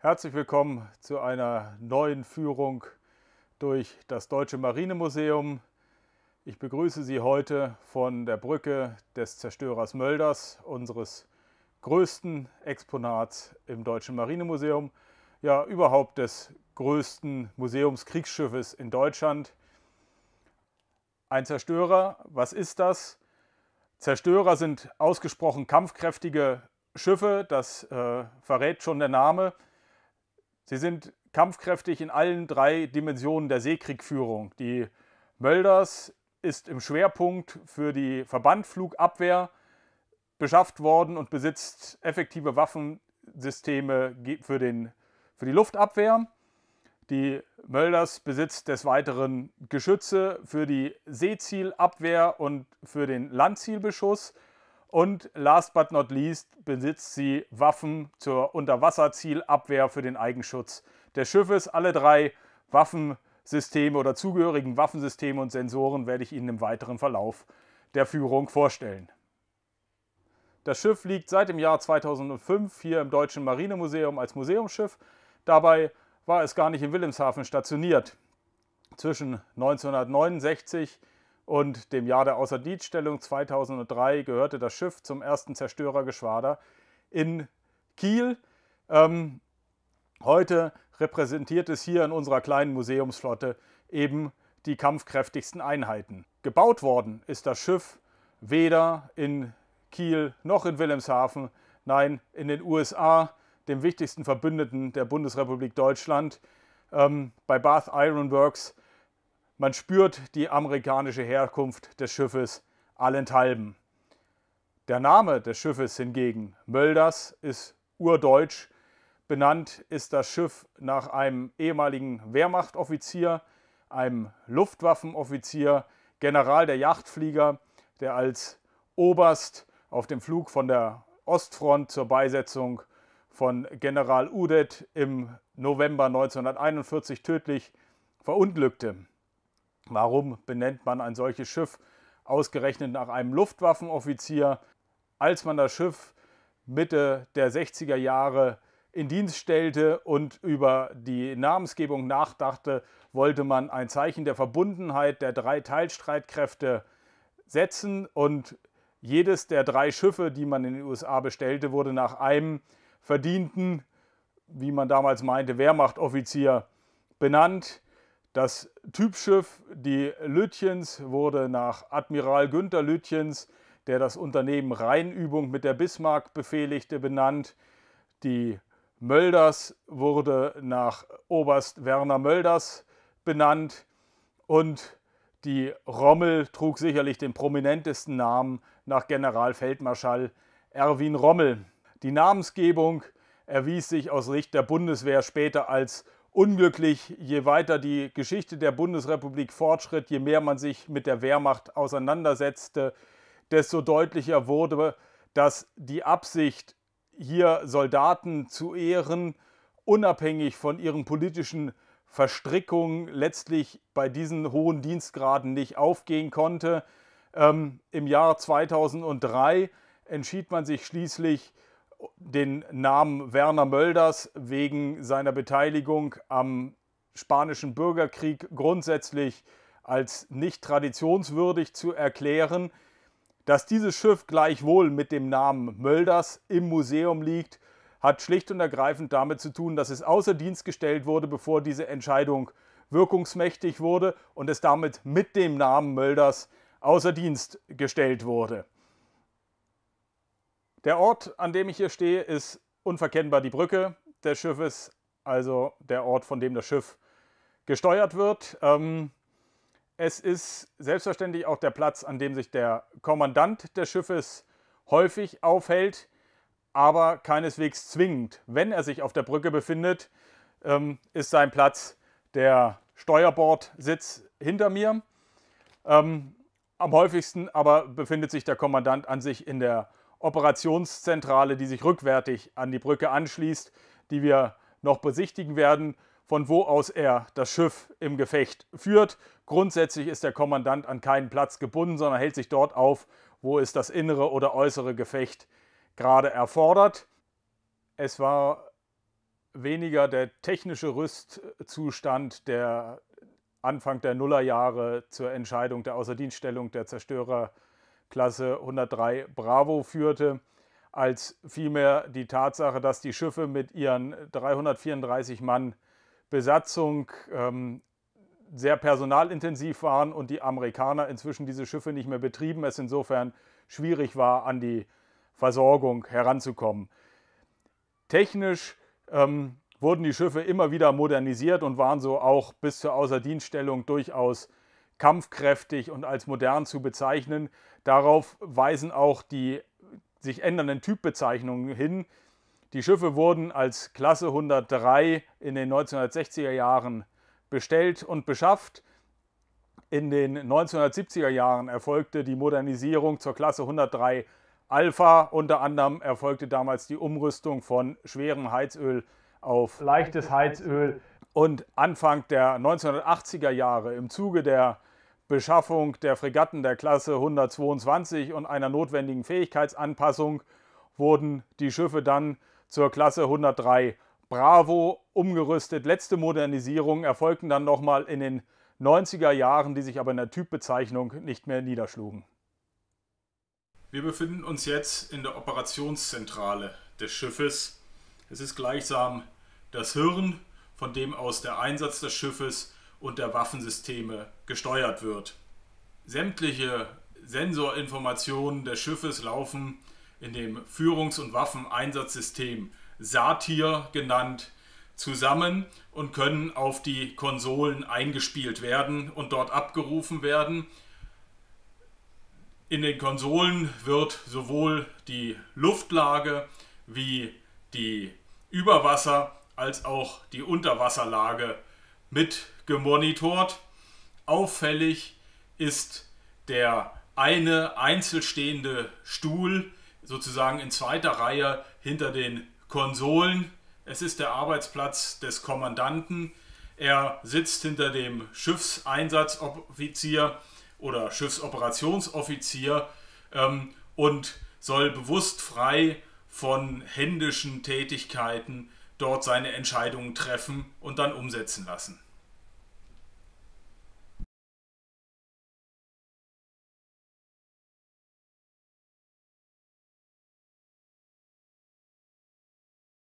Herzlich willkommen zu einer neuen Führung durch das Deutsche Marinemuseum. Ich begrüße Sie heute von der Brücke des Zerstörers Mölders, unseres größten Exponats im Deutschen Marinemuseum, ja überhaupt des größten Museumskriegsschiffes in Deutschland. Ein Zerstörer, was ist das? Zerstörer sind ausgesprochen kampfkräftige Schiffe, das äh, verrät schon der Name. Sie sind kampfkräftig in allen drei Dimensionen der Seekriegführung. Die Mölders ist im Schwerpunkt für die Verbandflugabwehr beschafft worden und besitzt effektive Waffensysteme für, den, für die Luftabwehr. Die Mölders besitzt des Weiteren Geschütze für die Seezielabwehr und für den Landzielbeschuss. Und last but not least besitzt sie Waffen zur Unterwasserzielabwehr für den Eigenschutz des Schiffes. Alle drei Waffensysteme oder zugehörigen Waffensysteme und Sensoren werde ich Ihnen im weiteren Verlauf der Führung vorstellen. Das Schiff liegt seit dem Jahr 2005 hier im Deutschen Marinemuseum als Museumsschiff. Dabei war es gar nicht in Wilhelmshaven stationiert. Zwischen 1969 und dem Jahr der Außerdienststellung 2003 gehörte das Schiff zum ersten Zerstörergeschwader in Kiel. Ähm, heute repräsentiert es hier in unserer kleinen Museumsflotte eben die kampfkräftigsten Einheiten. Gebaut worden ist das Schiff weder in Kiel noch in Wilhelmshaven, nein, in den USA, dem wichtigsten Verbündeten der Bundesrepublik Deutschland, ähm, bei Bath Ironworks Works man spürt die amerikanische Herkunft des Schiffes allenthalben. Der Name des Schiffes hingegen, Mölders, ist urdeutsch. Benannt ist das Schiff nach einem ehemaligen Wehrmachtoffizier, einem Luftwaffenoffizier, General der Yachtflieger, der als Oberst auf dem Flug von der Ostfront zur Beisetzung von General Udet im November 1941 tödlich verunglückte. Warum benennt man ein solches Schiff ausgerechnet nach einem Luftwaffenoffizier? Als man das Schiff Mitte der 60er Jahre in Dienst stellte und über die Namensgebung nachdachte, wollte man ein Zeichen der Verbundenheit der drei Teilstreitkräfte setzen und jedes der drei Schiffe, die man in den USA bestellte, wurde nach einem verdienten, wie man damals meinte, Wehrmachtoffizier benannt. Das Typschiff, die Lütjens, wurde nach Admiral Günther Lütjens, der das Unternehmen Rheinübung mit der Bismarck befehligte, benannt. Die Mölders wurde nach Oberst Werner Mölders benannt und die Rommel trug sicherlich den prominentesten Namen nach Generalfeldmarschall Erwin Rommel. Die Namensgebung erwies sich aus Sicht der Bundeswehr später als unglücklich, je weiter die Geschichte der Bundesrepublik fortschritt, je mehr man sich mit der Wehrmacht auseinandersetzte, desto deutlicher wurde, dass die Absicht, hier Soldaten zu ehren, unabhängig von ihren politischen Verstrickungen letztlich bei diesen hohen Dienstgraden nicht aufgehen konnte. Ähm, Im Jahr 2003 entschied man sich schließlich, den Namen Werner Mölders wegen seiner Beteiligung am spanischen Bürgerkrieg grundsätzlich als nicht traditionswürdig zu erklären. Dass dieses Schiff gleichwohl mit dem Namen Mölders im Museum liegt, hat schlicht und ergreifend damit zu tun, dass es außer Dienst gestellt wurde, bevor diese Entscheidung wirkungsmächtig wurde und es damit mit dem Namen Mölders außer Dienst gestellt wurde. Der Ort, an dem ich hier stehe, ist unverkennbar die Brücke des Schiffes, also der Ort, von dem das Schiff gesteuert wird. Ähm, es ist selbstverständlich auch der Platz, an dem sich der Kommandant des Schiffes häufig aufhält, aber keineswegs zwingend. Wenn er sich auf der Brücke befindet, ähm, ist sein Platz der Steuerbordsitz hinter mir. Ähm, am häufigsten aber befindet sich der Kommandant an sich in der Operationszentrale, die sich rückwärtig an die Brücke anschließt, die wir noch besichtigen werden, von wo aus er das Schiff im Gefecht führt. Grundsätzlich ist der Kommandant an keinen Platz gebunden, sondern hält sich dort auf, wo es das innere oder äußere Gefecht gerade erfordert. Es war weniger der technische Rüstzustand, der Anfang der Nullerjahre zur Entscheidung der Außerdienststellung der Zerstörer Klasse 103 Bravo führte, als vielmehr die Tatsache, dass die Schiffe mit ihren 334 Mann Besatzung ähm, sehr personalintensiv waren und die Amerikaner inzwischen diese Schiffe nicht mehr betrieben, es insofern schwierig war, an die Versorgung heranzukommen. Technisch ähm, wurden die Schiffe immer wieder modernisiert und waren so auch bis zur Außerdienststellung durchaus kampfkräftig und als modern zu bezeichnen. Darauf weisen auch die sich ändernden Typbezeichnungen hin. Die Schiffe wurden als Klasse 103 in den 1960er Jahren bestellt und beschafft. In den 1970er Jahren erfolgte die Modernisierung zur Klasse 103 Alpha. Unter anderem erfolgte damals die Umrüstung von schwerem Heizöl auf leichtes Heizöl. Und Anfang der 1980er Jahre im Zuge der Beschaffung der Fregatten der Klasse 122 und einer notwendigen Fähigkeitsanpassung wurden die Schiffe dann zur Klasse 103 Bravo umgerüstet. Letzte Modernisierungen erfolgten dann nochmal in den 90er Jahren, die sich aber in der Typbezeichnung nicht mehr niederschlugen. Wir befinden uns jetzt in der Operationszentrale des Schiffes. Es ist gleichsam das Hirn, von dem aus der Einsatz des Schiffes und der Waffensysteme gesteuert wird. Sämtliche Sensorinformationen des Schiffes laufen in dem Führungs- und Waffeneinsatzsystem Satir genannt zusammen und können auf die Konsolen eingespielt werden und dort abgerufen werden. In den Konsolen wird sowohl die Luftlage wie die Überwasser- als auch die Unterwasserlage mit gemonitort. Auffällig ist der eine einzelstehende Stuhl sozusagen in zweiter Reihe hinter den Konsolen. Es ist der Arbeitsplatz des Kommandanten. Er sitzt hinter dem Schiffseinsatzoffizier oder Schiffsoperationsoffizier ähm, und soll bewusst frei von händischen Tätigkeiten dort seine Entscheidungen treffen und dann umsetzen lassen.